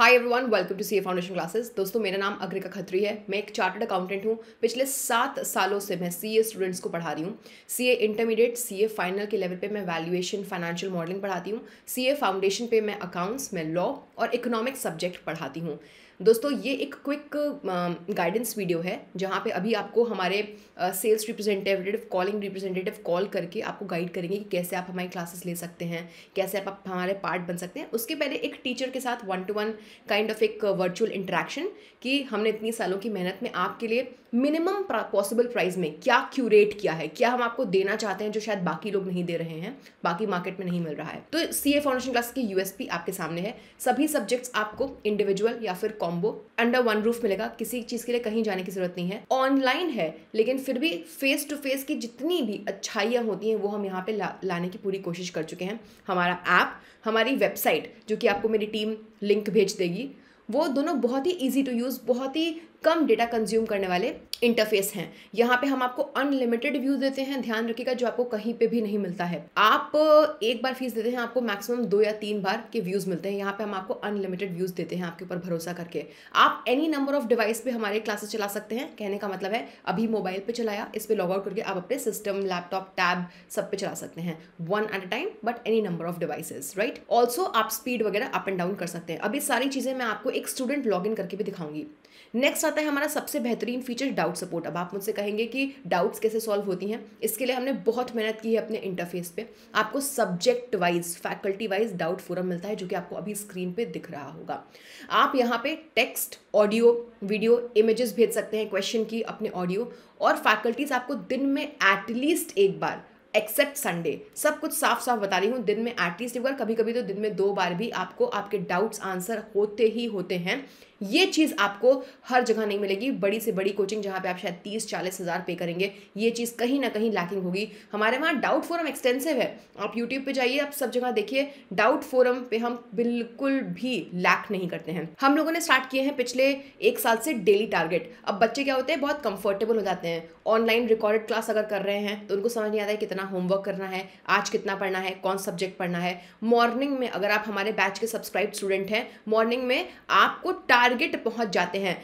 high everyone welcome to C A foundation classes दोस्तों मेरा नाम अग्रिका खत्री है मैं एक चार्टर्ड अकाउंटेंट हूँ पिछले सात सालों से मैं सी ए स्टूडेंट्स को पढ़ा रही हूँ A intermediate C A final के लेवल पे मैं वैल्यूएशन फाइनेंशियल मॉडलिंग पढ़ाती हूँ सी ए फाउंडेशन पे मैं अकाउंट्स मैं लॉ और इकोनॉमिक सब्जेक्ट पढ़ाती हूँ दोस्तों ये एक क्विक गाइडेंस वीडियो है जहाँ पे अभी आपको हमारे sales representative calling representative call करके आपको गाइड करेंगे कि कैसे आप हमारी क्लासेस ले सकते हैं कैसे आप, हमारे पार्ट बन सकते हैं उसके पहले एक टीचर के साथ one to one kind of एक वर्चुअल इंट्रैक्शन कि हमने इतनी सालों की मेहनत में आपके लिए मिनिमम पॉसिबल प्राइस में क्या क्यूरेट किया है क्या हम आपको देना चाहते हैं जो शायद बाकी लोग नहीं दे रहे हैं बाकी मार्केट में नहीं मिल रहा है तो सी ए फाउंडेशन क्लास की यूएसपी आपके सामने है सभी सब्जेक्ट्स आपको इंडिविजुअल या फिर कॉम्बो अंडर वन रूफ मिलेगा किसी चीज़ के लिए कहीं जाने की ज़रूरत नहीं है ऑनलाइन है लेकिन फिर भी फेस टू फेस की जितनी भी अच्छाइयाँ होती हैं वो हम यहाँ पे ला, लाने की पूरी कोशिश कर चुके हैं हमारा ऐप हमारी वेबसाइट जो कि आपको मेरी टीम लिंक भेज देगी वो दोनों बहुत ही इजी टू यूज़ बहुत ही कम डेटा कंज्यूम करने वाले इंटरफेस हैं यहाँ पे हम आपको अनलिमिटेड व्यू देते हैं ध्यान रखिएगा जो आपको कहीं पे भी नहीं मिलता है आप एक बार फीस देते हैं आपको मैक्सिमम दो या तीन बार के व्यूज़ मिलते हैं यहाँ पे हम आपको अनलिमिटेड व्यूज़ देते हैं आपके ऊपर भरोसा करके आप एनी नंबर ऑफ डिवाइस पे हमारे क्लासेस चला सकते हैं कहने का मतलब है अभी मोबाइल पर चलाया इस पर लॉग आउट करके आप अपने सिस्टम लैपटॉप टैब सब पे चला सकते हैं one at a time but any number of devices right also आप स्पीड वगैरह अप एंड डाउन कर सकते हैं अभी सारी चीज़ें मैं आपको एक स्टूडेंट लॉग करके भी दिखाऊंगी नेक्स्ट आता है हमारा सबसे बेहतरीन फीचर डाउट सपोर्ट अब आप मुझसे कहेंगे कि डाउट्स कैसे सॉल्व होती हैं इसके लिए हमने बहुत मेहनत की है अपने इंटरफेस पे आपको subject wise faculty wise doubt forum मिलता है जो कि आपको अभी स्क्रीन पे दिख रहा होगा आप यहाँ पे टेक्स्ट ऑडियो वीडियो इमेजेस भेज सकते हैं क्वेश्चन की अपने ऑडियो और फैकल्टीज आपको दिन में एटलीस्ट एक बार एक्सेप्ट संडे सब कुछ साफ साफ बता रही हूँ दिन में एटलीस्ट एक बार कभी कभी तो दिन में दो बार भी आपको आपके डाउट्स आंसर होते ही होते हैं ये चीज़ आपको हर जगह नहीं मिलेगी बड़ी से बड़ी कोचिंग जहाँ पे आप शायद तीस चालीस हज़ार पे करेंगे ये चीज़ कहीं ना कहीं लैकिंग होगी हमारे वहाँ डाउट फोरम एक्सटेंसिव है आप यूट्यूब पे जाइए आप सब जगह देखिए डाउट फोरम पे हम बिल्कुल भी लैक नहीं करते हैं हम लोगों ने स्टार्ट किए हैं पिछले एक साल से डेली टारगेट अब बच्चे क्या होते हैं बहुत कंफर्टेबल हो जाते हैं ऑनलाइन रिकॉर्डेड क्लास अगर कर रहे हैं तो उनको समझ नहीं आता है कितना होमवर्क करना है आज कितना पढ़ना है कौन सब्जेक्ट पढ़ना है मॉर्निंग में अगर आप हमारे बैच के सब्सक्राइब स्टूडेंट हैं मॉर्निंग में आपको टार टारगेट पहुंच जाते हैं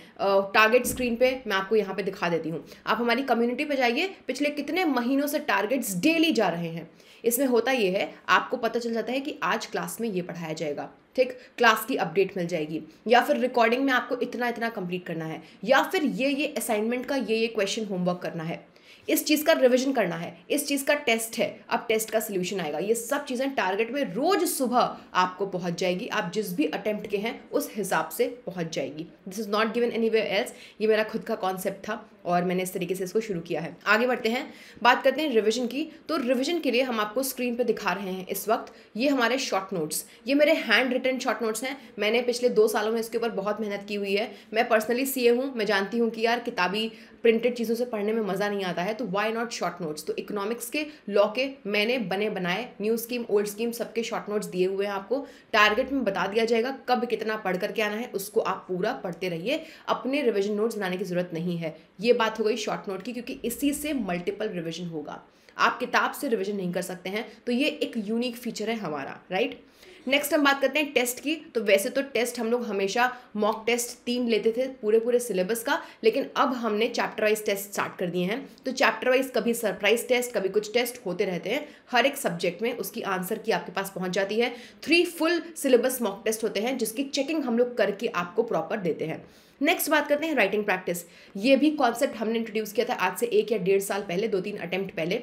टारगेट स्क्रीन पे मैं आपको यहाँ पे दिखा देती हूँ आप हमारी कम्युनिटी पे जाइए पिछले कितने महीनों से टारगेट्स डेली जा रहे हैं इसमें होता ये है आपको पता चल जाता है कि आज क्लास में ये पढ़ाया जाएगा ठीक क्लास की अपडेट मिल जाएगी या फिर रिकॉर्डिंग में आपको इतना इतना कंप्लीट करना है या फिर ये ये असाइनमेंट का ये ये क्वेश्चन होमवर्क करना है इस चीज़ का रिविजन करना है इस चीज़ का टेस्ट है अब टेस्ट का सोल्यूशन आएगा ये सब चीज़ें टारगेट में रोज़ सुबह आपको पहुंच जाएगी आप जिस भी अटेम्प्ट के हैं उस हिसाब से पहुंच जाएगी this is not given any way else ये मेरा खुद का कॉन्सेप्ट था और मैंने इस तरीके से इसको शुरू किया है आगे बढ़ते हैं बात करते हैं रिविजन की तो रिविजन के लिए हम आपको स्क्रीन पर दिखा रहे हैं इस वक्त ये हमारे शॉर्ट नोट्स ये मेरे हैंड रिटर्न शॉर्ट नोट्स हैं मैंने पिछले दो सालों में इसके ऊपर बहुत मेहनत की हुई है मैं पर्सनली सी हूँ मैं जानती हूँ कि यार किताबी प्रिंटेड चीज़ों से पढ़ने में मज़ा नहीं आता है तो वाई नॉट शॉर्ट नोट्स तो इकोनॉमिक्स के लॉ के मैंने बने बनाए न्यू स्कीम ओल्ड स्कीम सबके शॉर्ट नोट्स दिए हुए हैं आपको टारगेट में बता दिया जाएगा कब कितना पढ़ करके आना है उसको आप पूरा पढ़ते रहिए अपने रिविजन नोट्स बनाने की ज़रूरत नहीं है ये बात हो गई शॉर्ट नोट की क्योंकि इसी से मल्टीपल रिविजन होगा आप किताब से रिविजन नहीं कर सकते हैं तो ये एक यूनिक फीचर है हमारा राइट नेक्स्ट हम बात करते हैं टेस्ट की तो वैसे तो टेस्ट हम लोग हमेशा मॉक टेस्ट तीन लेते थे पूरे पूरे सिलेबस का लेकिन अब हमने चैप्टर वाइज टेस्ट स्टार्ट कर दिए हैं तो चैप्टर वाइज कभी सरप्राइज टेस्ट कभी कुछ टेस्ट होते रहते हैं हर एक सब्जेक्ट में उसकी आंसर की आपके पास पहुंच जाती है three full syllabus mock test होते हैं जिसकी चेकिंग हम लोग करके आपको प्रॉपर देते हैं नेक्स्ट बात करते हैं राइटिंग प्रैक्टिस ये भी कॉन्सेप्ट हमने इंट्रोड्यूस किया था आज से एक या डेढ़ साल पहले दो तीन अटैम्प्ट पहले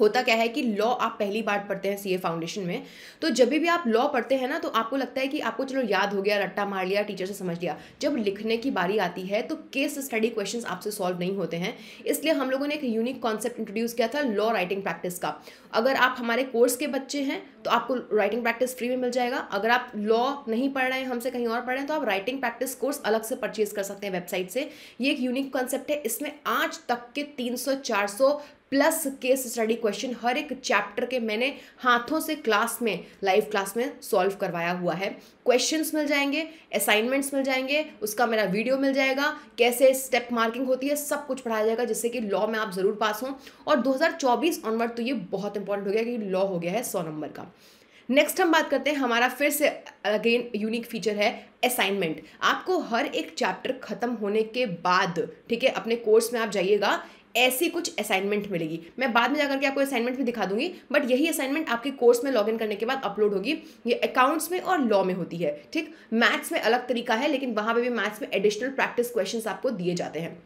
होता क्या है कि लॉ आप पहली बार पढ़ते हैं सीए फाउंडेशन में तो जब भी आप लॉ पढ़ते हैं ना तो आपको लगता है कि आपको चलो याद हो गया रट्टा मार लिया टीचर से समझ लिया जब लिखने की बारी आती है तो केस स्टडी क्वेश्चंस आपसे सॉल्व नहीं होते हैं इसलिए हम लोगों ने एक यूनिक कॉन्सेप्ट इंट्रोड्यूस किया था लॉ राइटिंग प्रैक्टिस का अगर आप हमारे कोर्स के बच्चे हैं तो आपको राइटिंग प्रैक्टिस फ्री में मिल जाएगा अगर आप लॉ नहीं पढ़ रहे हैं हमसे कहीं और पढ़ रहे हैं तो आप राइटिंग प्रैक्टिस कोर्स अलग से परचेज कर सकते हैं वेबसाइट से ये एक यूनिक कॉन्सेप्ट है इसमें आज तक के तीन सौ प्लस केस स्टडी क्वेश्चन हर एक चैप्टर के मैंने हाथों से क्लास में लाइव क्लास में सॉल्व करवाया हुआ है क्वेश्चंस मिल जाएंगे असाइनमेंट्स मिल जाएंगे उसका मेरा वीडियो मिल जाएगा कैसे स्टेप मार्किंग होती है सब कुछ पढ़ाया जाएगा जिससे कि लॉ में आप ज़रूर पास हों और 2024 ऑनवर्ड तो ये बहुत इंपॉर्टेंट हो गया कि लॉ हो गया है सौ नंबर का नेक्स्ट हम बात करते हैं हमारा फिर से अगेन यूनिक फीचर है असाइनमेंट आपको हर एक चैप्टर ख़त्म होने के बाद ठीक है अपने कोर्स में आप जाइएगा ऐसी कुछ असाइनमेंट मिलेगी मैं बाद में जाकर के आपको असाइनमेंट भी दिखा दूंगी बट यही असाइनमेंट आपके कोर्स में लॉगिन करने के बाद अपलोड होगी ये अकाउंट्स में और लॉ में होती है ठीक मैथ्स में अलग तरीका है लेकिन वहाँ पर भी मैथ्स में एडिशनल प्रैक्टिस क्वेश्चन आपको दिए जाते हैं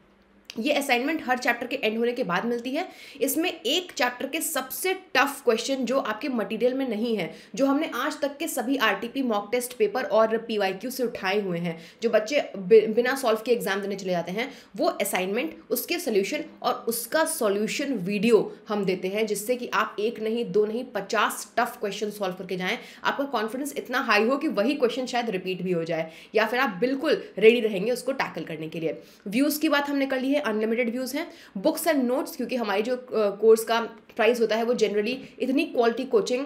ये असाइनमेंट हर चैप्टर के एंड होने के बाद मिलती है इसमें एक चैप्टर के सबसे टफ क्वेश्चन जो आपके मटेरियल में नहीं है जो हमने आज तक के सभी आरटीपी मॉक टेस्ट पेपर और पीवाईक्यू से उठाए हुए हैं जो बच्चे बिना सॉल्व के एग्जाम देने चले जाते हैं वो असाइनमेंट उसके सोल्यूशन और उसका सोल्यूशन वीडियो हम देते हैं जिससे कि आप एक नहीं दो नहीं पचास टफ क्वेश्चन सॉल्व करके जाएँ आपका कॉन्फिडेंस इतना हाई हो कि वही क्वेश्चन शायद रिपीट भी हो जाए या फिर आप बिल्कुल रेडी रहेंगे उसको टैकल करने के लिए व्यूज़ की बात हमने कर ली है अनलिमिटेड व्यूज़ हैं बुक्स एंड नोट्स क्योंकि हमारी जो कोर्स का प्राइस होता है वो जनरली इतनी quality coaching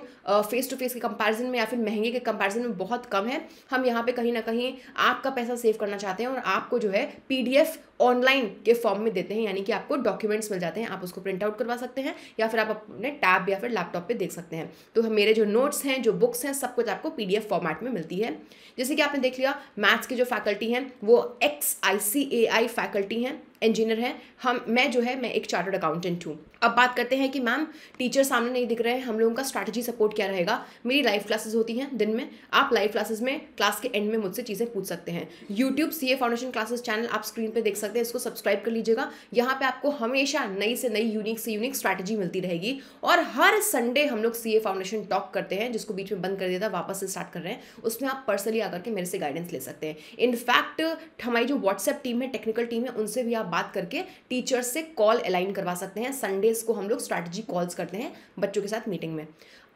face to face के कंपैरिजन में या फिर महंगे के कंपैरिजन में बहुत कम है हम यहाँ पे कहीं ना कहीं आपका पैसा सेव करना चाहते हैं और आपको जो है पीडीएफ ऑनलाइन के फॉर्म में देते हैं यानी कि आपको डॉक्यूमेंट्स मिल जाते हैं आप उसको प्रिंट आउट करवा सकते हैं या फिर आप अपने टैब या फिर लैपटॉप पर देख सकते हैं तो मेरे जो नोट्स हैं जो बुक्स हैं सब कुछ आपको पी फॉर्मेट में मिलती है जैसे कि आपने देख लिया मैथ्स की जो फैकल्टी हैं वो ex I C A I faculty हैं इंजीनियर हैं हम मैं जो है मैं एक चार्टर्ड अकाउंटेंट हूँ अब बात करते हैं कि मैम टीचर सामने नहीं दिख रहे हैं हम लोगों का स्ट्रैटेजी सपोर्ट क्या रहेगा मेरी लाइव क्लासेस होती हैं दिन में आप लाइव क्लासेस में क्लास के एंड में मुझसे चीज़ें पूछ सकते हैं YouTube C foundation classes channel आप स्क्रीन पर देख सकते हैं इसको सब्सक्राइब कर लीजिएगा यहाँ पर आपको हमेशा नई से नई यूनिक से यूनिक स्ट्रैटेजी मिलती रहेगी और हर संडे हम लोग सी फाउंडेशन टॉक करते हैं जिसको बीच में बंद कर दिया था वापस से स्टार्ट कर रहे हैं उसमें आप पर्सनली आकर के मेरे से गाइडेंस ले सकते हैं इनफैक्ट हमारी जो व्हाट्सएप टीम है टेक्निकल टीम है उनसे भी आप बात करके टीचर्स से कॉल अलाइन करवा सकते हैं संडेज़ को हम लोग स्ट्रैटेजी कॉल्स करते हैं बच्चों के साथ मीटिंग में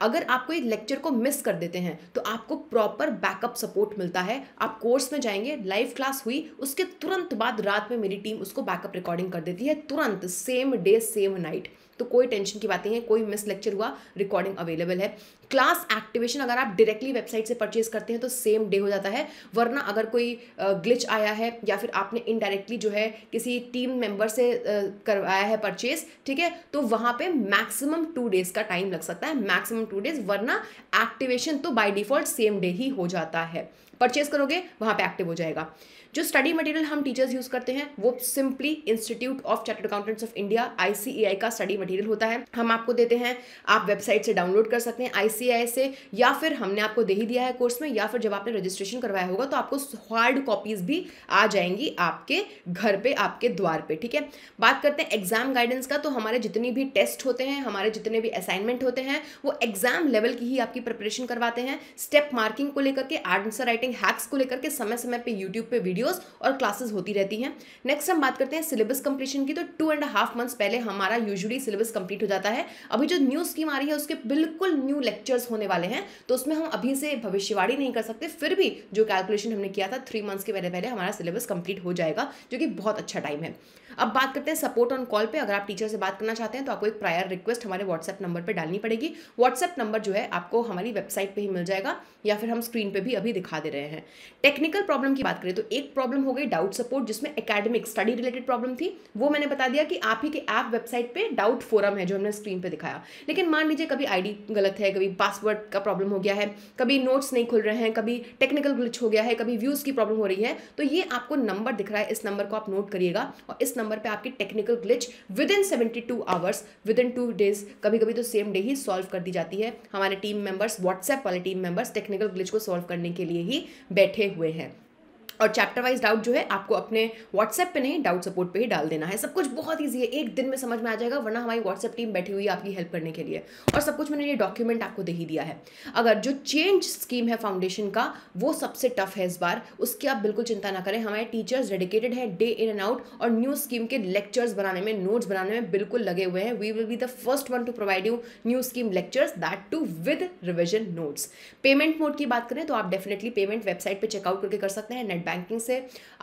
अगर आप कोई लेक्चर को मिस कर देते हैं तो आपको प्रॉपर बैकअप सपोर्ट मिलता है आप कोर्स में जाएंगे लाइव क्लास हुई उसके तुरंत बाद रात में मेरी टीम उसको बैकअप रिकॉर्डिंग कर देती है तुरंत सेम डे सेम नाइट तो कोई टेंशन की बात नहीं है कोई मिस लेक्चर हुआ रिकॉर्डिंग अवेलेबल है क्लास एक्टिवेशन अगर आप डायरेक्टली वेबसाइट से परचेज करते हैं तो सेम डे हो जाता है वरना अगर कोई ग्लिच आया है या फिर आपने इनडायरेक्टली जो है किसी टीम मेंबर से करवाया है परचेज ठीक है तो वहाँ पे मैक्सिमम टू डेज़ का टाइम लग सकता है मैक्सिमम टू डेज़ वरना एक्टिवेशन तो बाय डिफ़ॉल्ट सेम डे ही हो जाता है परचेज करोगे वहां पे एक्टिव हो जाएगा जो स्टडी मटेरियल हम टीचर्स यूज़ करते हैं वो simply institute of chartered accountants of India ICAI का स्टडी मटेरियल होता है हम आपको देते हैं आप वेबसाइट से डाउनलोड कर सकते हैं आई आई से या फिर हमने आपको दे ही दिया है कोर्स में या फिर जब आपने रजिस्ट्रेशन करवाया होगा तो आपको हार्ड कॉपीज़ भी आ जाएंगी आपके घर पे आपके द्वार पे ठीक है बात करते हैं एग्जाम गाइडेंस का तो हमारे जितने भी टेस्ट होते हैं हमारे जितने भी असाइनमेंट होते हैं वो एग्जाम लेवल की ही आपकी प्रिपरेशन करवाते हैं स्टेप मार्किंग को लेकर के आंसर राइटिंग हैक्स को लेकर के समय समय पर यूट्यूब पर वीडियोज़ और क्लासेज होती रहती हैं नेक्स्ट हम बात करते हैं सिलेबस कंप्लीशन की तो टू एंड हाफ मंथ्स पहले हमारा यूजली सिलेबस कंप्लीट हो जाता है अभी जो न्यू स्कीम आ रही है उसके बिल्कुल न्यू लेक्चर पिक्चर्स होने वाले हैं तो उसमें हम अभी से भविष्यवाणी नहीं कर सकते फिर भी जो कैलकुलेशन हमने किया था थ्री मंथ्स के पहले पहले हमारा सिलेबस कंप्लीट हो जाएगा जो कि बहुत अच्छा टाइम है अब बात करते हैं सपोर्ट ऑन कॉल पे अगर आप टीचर से बात करना चाहते हैं तो आपको एक प्रायर रिक्वेस्ट हमारे व्हाट्सएप नंबर पे डालनी पड़ेगी व्हाट्सएप नंबर जो है आपको हमारी वेबसाइट पे ही मिल जाएगा या फिर हम स्क्रीन पे भी अभी दिखा दे रहे हैं टेक्निकल प्रॉब्लम की बात करें तो एक प्रॉब्लम हो गई डाउट सपोर्ट जिसमें एकेडमिक स्टडी रिलेटेड प्रॉब्लम थी वो मैंने बता दिया कि आप ही के ऐप वेबसाइट पर डाउट फोरम है जो हमने स्क्रीन पर दिखाया लेकिन मान लीजिए कभी आई गलत है कभी पासवर्ड का प्रॉब्लम हो गया है कभी नोट्स नहीं खुल रहे हैं कभी टेक्निकल ग्लिच हो गया है कभी व्यूज़ की प्रॉब्लम हो रही है तो ये आपको नंबर दिख रहा है इस नंबर को आप नोट करिएगा और इस नंबर पे आपकी technical glitch within seventy two hours within two days कभी कभी तो सेम डे ही सॉल्व कर दी जाती है हमारे टीम मेंबर्स व्हाट्सएप वाले टीम मेंबर्स टेक्निकल ग्लिच को सॉल्व करने के लिए ही बैठे हुए हैं और चैप्टर वाइज डाउट जो है आपको अपने व्हाट्सएप पे नहीं डाउट सपोर्ट पे ही डाल देना है सब कुछ बहुत ईजी है एक दिन में समझ में आ जाएगा वरना हमारी व्हाट्सएप टीम बैठी हुई है आपकी हेल्प करने के लिए और सब कुछ मैंने ये डॉक्यूमेंट आपको दे ही दिया है अगर जो चेंज स्कीम है फाउंडेशन का वो सबसे टफ है इस बार उसकी आप बिल्कुल चिंता ना करें हमारे टीचर्स डेडिकेटेड है डे इन एंड आउट और न्यू स्कीम के लेक्चर्स बनाने में नोट्स बनाने में बिल्कुल लगे हुए हैं we will be the first one to provide you new scheme lectures that too with revision notes payment mode की बात करें तो आप डेफिनेटली पेमेंट वेबसाइट पर चेकआउट करके कर सकते हैं नेट बैंकिंग से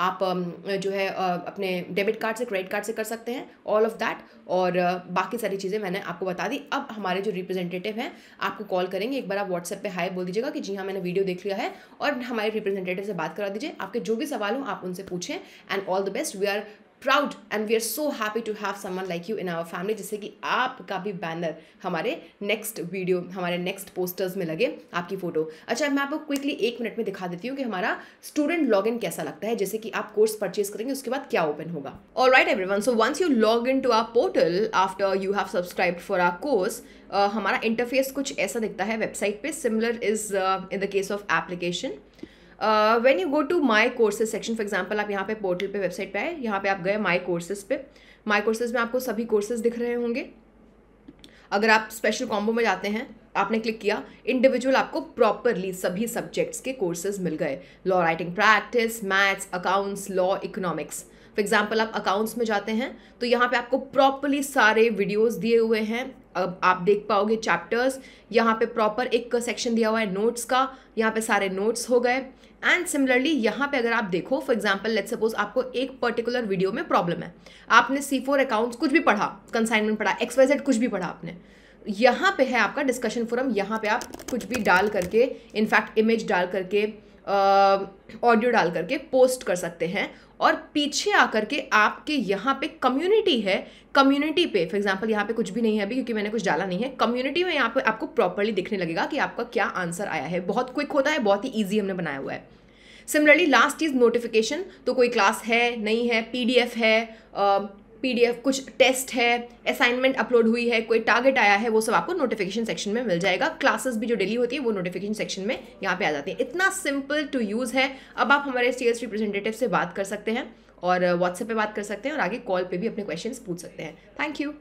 आप um, जो है uh, अपने डेबिट कार्ड से क्रेडिट कार्ड से कर सकते हैं ऑल ऑफ दैट और uh, बाकी सारी चीज़ें मैंने आपको बता दी अब हमारे जो रिप्रेजेंटेटिव हैं आपको कॉल करेंगे एक बार आप व्हाट्सएप पर हाई बोल दीजिएगा कि जी हाँ मैंने वीडियो देख लिया है और हमारे रिप्रेजेंटेटिव से बात करा दीजिए आपके जो भी सवाल हो आप उनसे पूछें and all the best we are proud and we are so happy to have someone like you in our family जिससे कि आपका भी बैनर हमारे नेक्स्ट वीडियो हमारे नेक्स्ट पोस्टर्स में लगे आपकी फ़ोटो अच्छा मैं आपको क्विकली एक मिनट में दिखा देती हूँ कि हमारा स्टूडेंट लॉग इन कैसा लगता है जैसे कि आप कोर्स परचेज करेंगे उसके बाद क्या ओपन होगा और right everyone so once you log in to our portal after you have subscribe for our course हमारा इंटरफेस कुछ ऐसा दिखता है वेबसाइट पे similar is in the case of application when you go to my courses section for example आप यहाँ पे portal पे वेबसाइट पे आए यहाँ पे आप गए माई कोर्सेज पे माई कोर्सेज में आपको सभी कोर्सेज दिख रहे होंगे अगर आप स्पेशल कॉम्बो में जाते हैं आपने क्लिक किया इंडिविजुअल आपको प्रॉपरली सभी सब्जेक्ट्स के कोर्सेज मिल गए law writing practice maths accounts law economics for example आप अकाउंट्स में जाते हैं तो यहाँ पे आपको प्रॉपरली सारे वीडियोस दिए हुए हैं अब आप देख पाओगे चैप्टर्स यहाँ पे प्रॉपर एक सेक्शन दिया हुआ है नोट्स का यहाँ पे सारे नोट्स हो गए एंड सिमिलरली यहाँ पे अगर आप देखो फॉर एग्जाम्पल लेट सपोज आपको एक पर्टिकुलर वीडियो में प्रॉब्लम है आपने सी फोर अकाउंट्स कुछ भी पढ़ा कंसाइनमेंट पढ़ा एक्स वाई जेड कुछ भी पढ़ा आपने यहाँ पे है आपका डिस्कशन फोरम यहाँ पे आप कुछ भी डाल करके इनफैक्ट इमेज डाल करके ऑडियो डाल करके पोस्ट कर सकते हैं और पीछे आकर के आपके यहाँ पे कम्युनिटी है कम्युनिटी पे फॉर एग्जांपल यहाँ पे कुछ भी नहीं है अभी क्योंकि मैंने कुछ डाला नहीं है कम्युनिटी में यहाँ पे आपको प्रॉपरली दिखने लगेगा कि आपका क्या आंसर आया है बहुत क्विक होता है बहुत ही ईजी हमने बनाया हुआ है सिमिलरली लास्ट चीज़ नोटिफिकेशन तो कोई क्लास है नहीं है पी है पीडीएफ कुछ टेस्ट है असाइनमेंट अपलोड हुई है कोई टारगेट आया है वो सब आपको नोटिफिकेशन सेक्शन में मिल जाएगा क्लासेस भी जो डेली होती है वो नोटिफिकेशन सेक्शन में यहाँ पे आ जाती है इतना सिंपल टू यूज़ है अब आप हमारे सी एस रिप्रेजेंटेटिव से बात कर सकते हैं और व्हाट्सएप पे बात कर सकते हैं और आगे कॉल पे भी अपने क्वेश्चंस पूछ सकते हैं थैंक यू